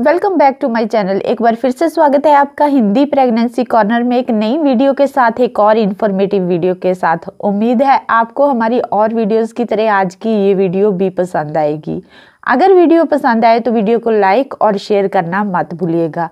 Welcome back to my channel एक बार फिर से स्वागत है आपका हिंदी प्रेगनेंसी कॉर्नर में एक नई वीडियो के साथ एक और इन्फॉर्मेटिव वीडियो के साथ उम्मीद है आपको हमारी और वीडियोस की तरह आज की ये वीडियो भी पसंद आएगी अगर वीडियो पसंद आए तो वीडियो को लाइक और शेयर करना मत भूलिएगा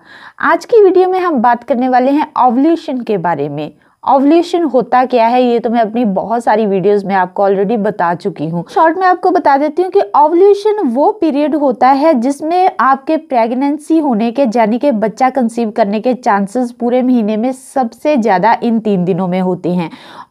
आज की वीडियो में हम बात करने वाले हैं ओवल्यूशन के बारे में ओवल्यूशन होता क्या है ये तो मैं अपनी बहुत सारी वीडियोस में आपको ऑलरेडी बता चुकी हूँ शॉर्ट में आपको बता देती हूँ कि ओवल्यूशन वो पीरियड होता है जिसमें आपके प्रेगनेंसी होने के यानी कि बच्चा कंसीव करने के चांसेस पूरे महीने में सबसे ज़्यादा इन तीन दिनों में होते हैं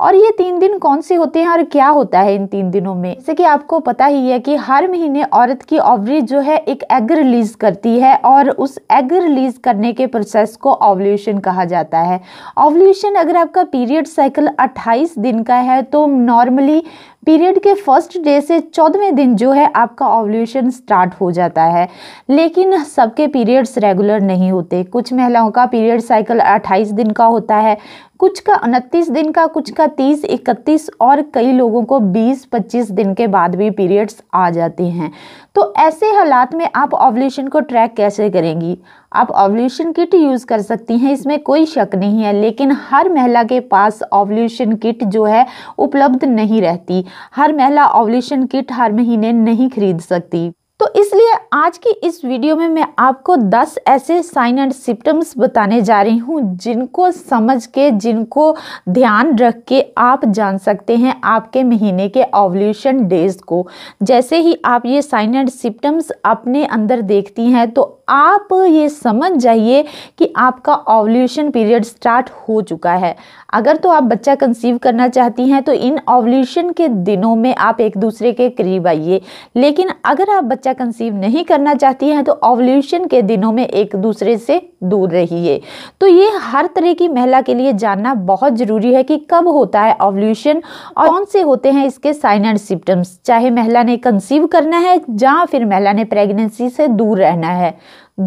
और ये तीन दिन कौन से होते हैं और क्या होता है इन तीन दिनों में जैसे कि आपको पता ही है कि हर महीने औरत की ऑवरी जो है एक एग रिलीज करती है और उस एग रिलीज करने के प्रोसेस को ओवल्यूशन कहा जाता है ओवल्यूशन अगर आपका का पीरियड साइकिल 28 दिन का है तो नॉर्मली पीरियड के फर्स्ट डे से चौदहवें दिन जो है आपका ओवल्यूशन स्टार्ट हो जाता है लेकिन सबके पीरियड्स रेगुलर नहीं होते कुछ महिलाओं का पीरियड साइकिल 28 दिन का होता है कुछ का उनतीस दिन का कुछ का तीस इकतीस और कई लोगों को बीस पच्चीस दिन के बाद भी पीरियड्स आ जाते हैं तो ऐसे हालात में आप ओवल्यूशन को ट्रैक कैसे करेंगी आप ओवल्यूशन किट यूज़ कर सकती हैं इसमें कोई शक नहीं है लेकिन हर महिला के पास ओवल्यूशन किट जो है उपलब्ध नहीं रहती हर महिला ओवल्यूशन किट हर महीने नहीं खरीद सकती तो इसलिए आज की इस वीडियो में मैं आपको 10 ऐसे साइन एंड सिम्टम्स बताने जा रही हूँ जिनको समझ के जिनको ध्यान रख के आप जान सकते हैं आपके महीने के ओवल्यूशन डेज को जैसे ही आप ये साइन एंड सिम्टम्स अपने अंदर देखती हैं तो आप ये समझ जाइए कि आपका ओवल्यूशन पीरियड स्टार्ट हो चुका है अगर तो आप बच्चा कंसीव करना चाहती हैं तो इन ओवल्यूशन के दिनों में आप एक दूसरे के करीब आइए लेकिन अगर आप बच्चा बच्चा कंसीव नहीं करना चाहती हैं तो ओवल्यूशन के दिनों में एक दूसरे से दूर रहिए तो ये हर तरह की महिला के लिए जानना बहुत ज़रूरी है कि कब होता है ओवल्यूशन और कौन से होते हैं इसके साइन एंड सिम्टम्स चाहे महिला ने कंसीव करना है या फिर महिला ने प्रेगनेंसी से दूर रहना है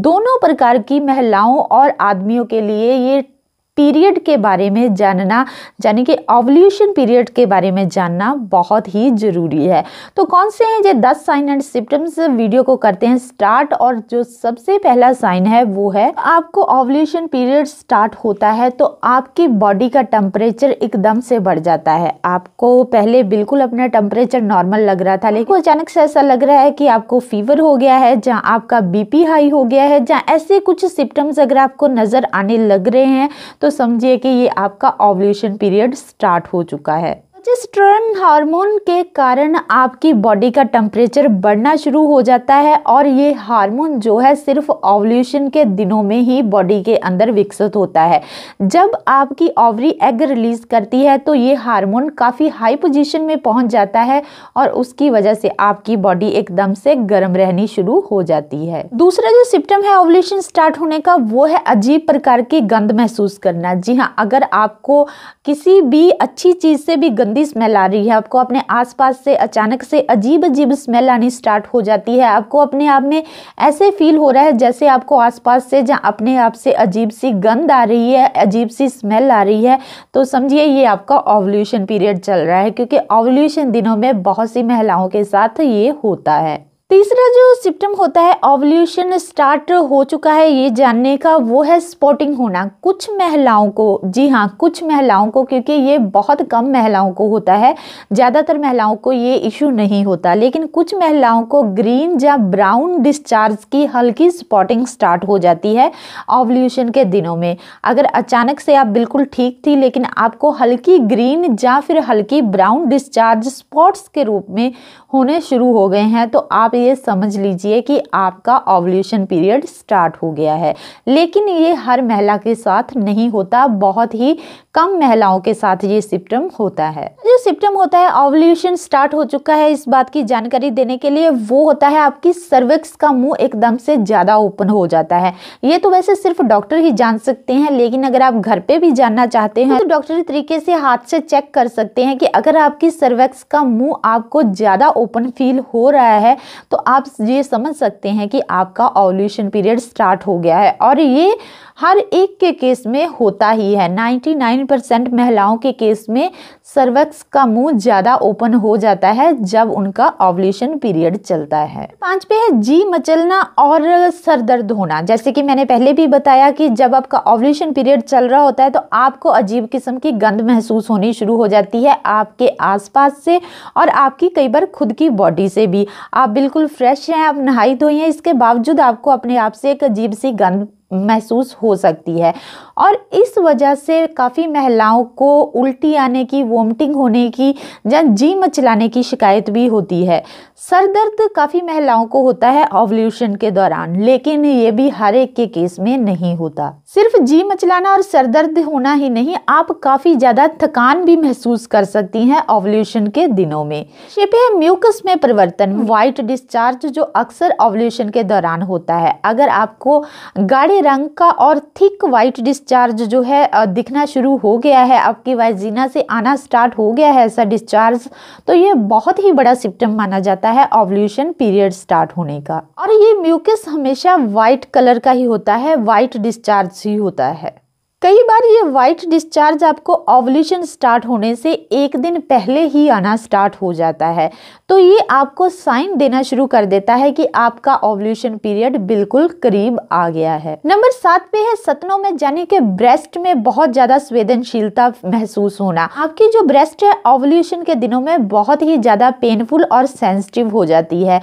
दोनों प्रकार की महिलाओं और आदमियों के लिए ये पीरियड के बारे में जानना यानी कि ओवल्यूशन पीरियड के बारे में जानना बहुत ही ज़रूरी है तो कौन से हैं ये दस साइन एंड सिम्टम्स वीडियो को करते हैं स्टार्ट और जो सबसे पहला साइन है वो है आपको ओवल्यूशन पीरियड स्टार्ट होता है तो आपकी बॉडी का टेम्परेचर एकदम से बढ़ जाता है आपको पहले बिल्कुल अपना टेम्परेचर नॉर्मल लग रहा था लेकिन अचानक से ऐसा लग रहा है कि आपको फीवर हो गया है जहाँ आपका बीपी हाई हो गया है जहाँ ऐसे कुछ सिम्टम्स अगर आपको नज़र आने लग रहे हैं तो समझिए कि ये आपका ओवल्यूशन पीरियड स्टार्ट हो चुका है प्रोजेस्ट्रॉन हार्मोन के कारण आपकी बॉडी का टेम्परेचर बढ़ना शुरू हो जाता है और ये हार्मोन जो है सिर्फ ओवल्यूशन के दिनों में ही बॉडी के अंदर विकसित होता है जब आपकी ओवरी एग रिलीज़ करती है तो ये हार्मोन काफ़ी हाई पोजीशन में पहुंच जाता है और उसकी वजह से आपकी बॉडी एकदम से गर्म रहनी शुरू हो जाती है दूसरा जो सिम्टम है ओवल्यूशन स्टार्ट होने का वो है अजीब प्रकार की गंद महसूस करना जी हाँ अगर आपको किसी भी अच्छी चीज़ से भी गंद गंदी स्मेल आ रही है आपको अपने आसपास से अचानक से अजीब अजीब स्मेल आनी स्टार्ट हो जाती है आपको अपने आप में ऐसे फील हो रहा है जैसे आपको आसपास से जहाँ अपने आप से अजीब सी गंद आ रही है अजीब सी स्मेल आ रही है तो समझिए ये आपका ओवल्यूशन पीरियड चल रहा है क्योंकि ओवल्यूशन दिनों में बहुत सी महिलाओं के साथ ये होता है तीसरा जो सिम्टम होता है ओवल्यूशन स्टार्ट हो चुका है ये जानने का वो है स्पॉटिंग होना कुछ महिलाओं को जी हाँ कुछ महिलाओं को क्योंकि ये बहुत कम महिलाओं को होता है ज़्यादातर महिलाओं को ये इशू नहीं होता लेकिन कुछ महिलाओं को ग्रीन या ब्राउन डिस्चार्ज की हल्की स्पॉटिंग स्टार्ट हो जाती है ओवल्यूशन के दिनों में अगर अचानक से आप बिल्कुल ठीक थी लेकिन आपको हल्की ग्रीन या फिर हल्की ब्राउन डिस्चार्ज स्पॉट्स के रूप में होने शुरू हो गए हैं तो आप ये समझ लीजिए कि आपका ओवल्यूशन पीरियड स्टार्ट हो गया है लेकिन ये हर महिला के साथ नहीं होता बहुत ही कम महिलाओं के साथ ये सिप्टम होता है जो सिप्टम होता है ओवल्यूशन स्टार्ट हो चुका है इस बात की जानकारी देने के लिए वो होता है आपकी सर्विक्स का मुंह एकदम से ज़्यादा ओपन हो जाता है ये तो वैसे सिर्फ डॉक्टर ही जान सकते हैं लेकिन अगर आप घर पे भी जानना चाहते हैं तो डॉक्टरी तरीके से हाथ से चेक कर सकते हैं कि अगर आपकी सर्वेक्स का मुंह आपको ज़्यादा ओपन फील हो रहा है तो तो आप ये समझ सकते हैं कि आपका ओवल्यूशन पीरियड स्टार्ट हो गया है और ये हर एक के केस में होता ही है 99 परसेंट महिलाओं के केस में सर्वक्स का मुंह ज़्यादा ओपन हो जाता है जब उनका ओवल्यूशन पीरियड चलता है पांच पे है जी मचलना और सर दर्द होना जैसे कि मैंने पहले भी बताया कि जब आपका ओवल्यूशन पीरियड चल रहा होता है तो आपको अजीब किस्म की गंद महसूस होनी शुरू हो जाती है आपके आसपास से और आपकी कई बार खुद की बॉडी से भी आप बिल्कुल बिल्कुल फ्रेश हैं आप नहाई धोई हैं इसके बावजूद आपको अपने आप से एक अजीब सी गंध महसूस हो सकती है और इस वजह से काफ़ी महिलाओं को उल्टी आने की वोमिटिंग होने की या जी मचलाने की शिकायत भी होती है सर दर्द काफ़ी महिलाओं को होता है ओवल्यूशन के दौरान लेकिन ये भी हर एक के केस में नहीं होता सिर्फ जी मचलाना और सर दर्द होना ही नहीं आप काफ़ी ज़्यादा थकान भी महसूस कर सकती हैं ओवल्यूशन के दिनों में शिपे म्यूकस में परिवर्तन व्हाइट हम्म। डिस्चार्ज जो अक्सर ओवल्यूशन के दौरान होता है अगर आपको गाढ़े रंग का और थिक वाइट डिस्चार्ज जो है दिखना शुरू हो गया है आपकी वाइजीना से आना स्टार्ट हो गया है ऐसा डिस्चार्ज तो ये बहुत ही बड़ा सिम्टम माना जाता है ऑवल्यूशन पीरियड स्टार्ट होने का और ये म्यूकस हमेशा वाइट कलर का ही होता है वाइट डिस्चार्ज ही होता है कई बार ये वाइट डिस्चार्ज आपको ओवल्यूशन स्टार्ट होने से एक दिन पहले ही आना स्टार्ट हो जाता है तो ये आपको साइन देना शुरू कर देता है कि आपका ओवल्यूशन पीरियड बिल्कुल करीब आ गया है नंबर सात पे है सतनों में जाने के ब्रेस्ट में बहुत ज़्यादा संवेदनशीलता महसूस होना आपकी जो ब्रेस्ट है ओवल्यूशन के दिनों में बहुत ही ज़्यादा पेनफुल और सेंसिटिव हो जाती है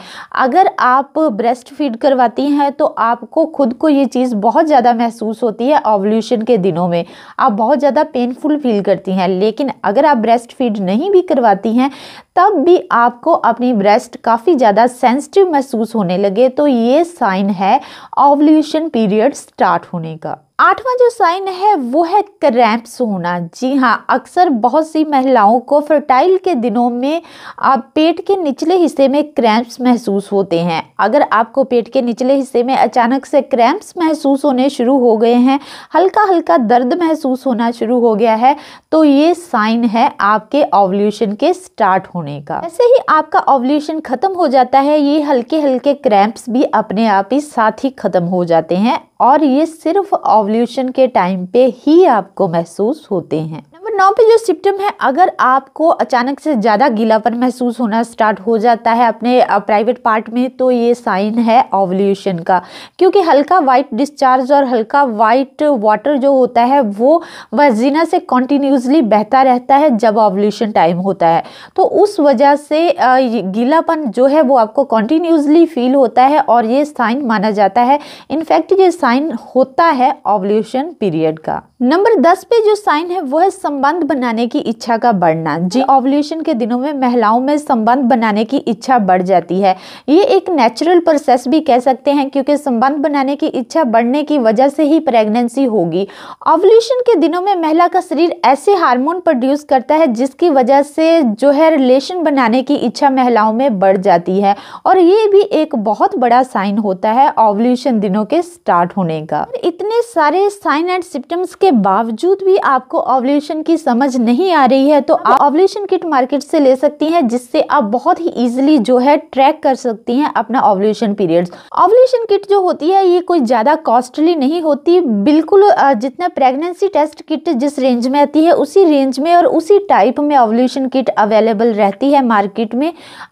अगर आप ब्रेस्ट फीड करवाती हैं तो आपको खुद को ये चीज़ बहुत ज़्यादा महसूस होती है ओवल्यूशन के दिन दिनों में आप बहुत ज़्यादा पेनफुल फील करती हैं लेकिन अगर आप ब्रेस्ट फीड नहीं भी करवाती हैं तब भी आपको अपनी ब्रेस्ट काफ़ी ज़्यादा सेंसिटिव महसूस होने लगे तो ये साइन है ओवल्यूशन पीरियड स्टार्ट होने का आठवां जो साइन है वो है क्रैम्प्स होना जी हाँ अक्सर बहुत सी महिलाओं को फर्टाइल के दिनों में आप पेट के निचले हिस्से में क्रैम्प्स महसूस होते हैं अगर आपको पेट के निचले हिस्से में अचानक से क्रैम्प्स महसूस होने शुरू हो गए हैं हल्का हल्का दर्द महसूस होना शुरू हो गया है तो ये साइन है आपके ओवल्यूशन के स्टार्ट होने का ऐसे ही आपका ओवल्यूशन ख़त्म हो जाता है ये हल्के हल्के क्रैम्प्स भी अपने आप ही साथ ही ख़त्म हो जाते हैं और ये सिर्फ ओवल्यूशन के टाइम पे ही आपको महसूस होते हैं नौ पे जो सिम्टम है अगर आपको अचानक से ज़्यादा गीलापन महसूस होना स्टार्ट हो जाता है अपने प्राइवेट पार्ट में तो ये साइन है ओवल्यूशन का क्योंकि हल्का वाइट डिस्चार्ज और हल्का वाइट वाटर जो होता है वो वजीना से कॉन्टीन्यूसली बहता रहता है जब ओवल्यूशन टाइम होता है तो उस वजह से गीलापन जो है वो आपको कॉन्टीन्यूसली फील होता है और ये साइन माना जाता है इनफैक्ट ये साइन होता है ओवल्यूशन पीरियड का नंबर दस पे जो साइन है वो है संबंध बनाने की इच्छा का बढ़ना जी ओवल्यूशन के दिनों में महिलाओं में संबंध बनाने की इच्छा बढ़ जाती है ये एक नेचुरल प्रोसेस भी कह सकते हैं क्योंकि संबंध बनाने की इच्छा बढ़ने की वजह से ही प्रेगनेंसी होगी ओवल्यूशन के दिनों में महिला का शरीर ऐसे हार्मोन प्रोड्यूस करता है जिसकी वजह से जो है रिलेशन बनाने की इच्छा महिलाओं में बढ़ जाती है और ये भी एक बहुत बड़ा साइन होता है ओवल्यूशन दिनों के स्टार्ट होने का इतने सारे साइन एंड सिम्टम्स के बावजूद भी आपको ऑवलेशन की समझ नहीं आ रही है तो आप ऑवलेशन किट मार्केट से ले सकती हैं जिससे आप बहुत ही इजीली जो है ट्रैक कर सकती हैं अपना ऑवलेशन पीरियड्स ऑवलेशन किट जो होती है ये कोई ज़्यादा कॉस्टली नहीं होती बिल्कुल जितना प्रेगनेंसी टेस्ट किट जिस रेंज में आती है उसी रेंज में और उसी टाइप में ऑवलेशन किट अवेलेबल रहती है मार्केट में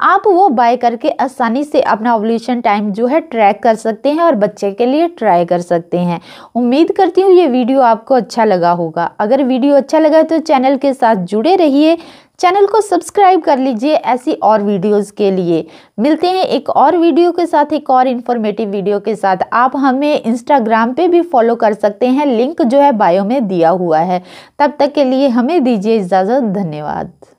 आप वो बाय करके आसानी से अपना ऑवल्यूशन टाइम जो है ट्रैक कर सकते हैं और बच्चे के लिए ट्राई कर सकते हैं उम्मीद करती हूँ ये वीडियो आपको अच्छा लगा होगा अगर वीडियो अच्छा लगा तो चैनल के साथ जुड़े रहिए चैनल को सब्सक्राइब कर लीजिए ऐसी और वीडियोस के लिए मिलते हैं एक और वीडियो के साथ एक और इन्फॉर्मेटिव वीडियो के साथ आप हमें इंस्टाग्राम पे भी फॉलो कर सकते हैं लिंक जो है बायो में दिया हुआ है तब तक के लिए हमें दीजिए इजाज़त धन्यवाद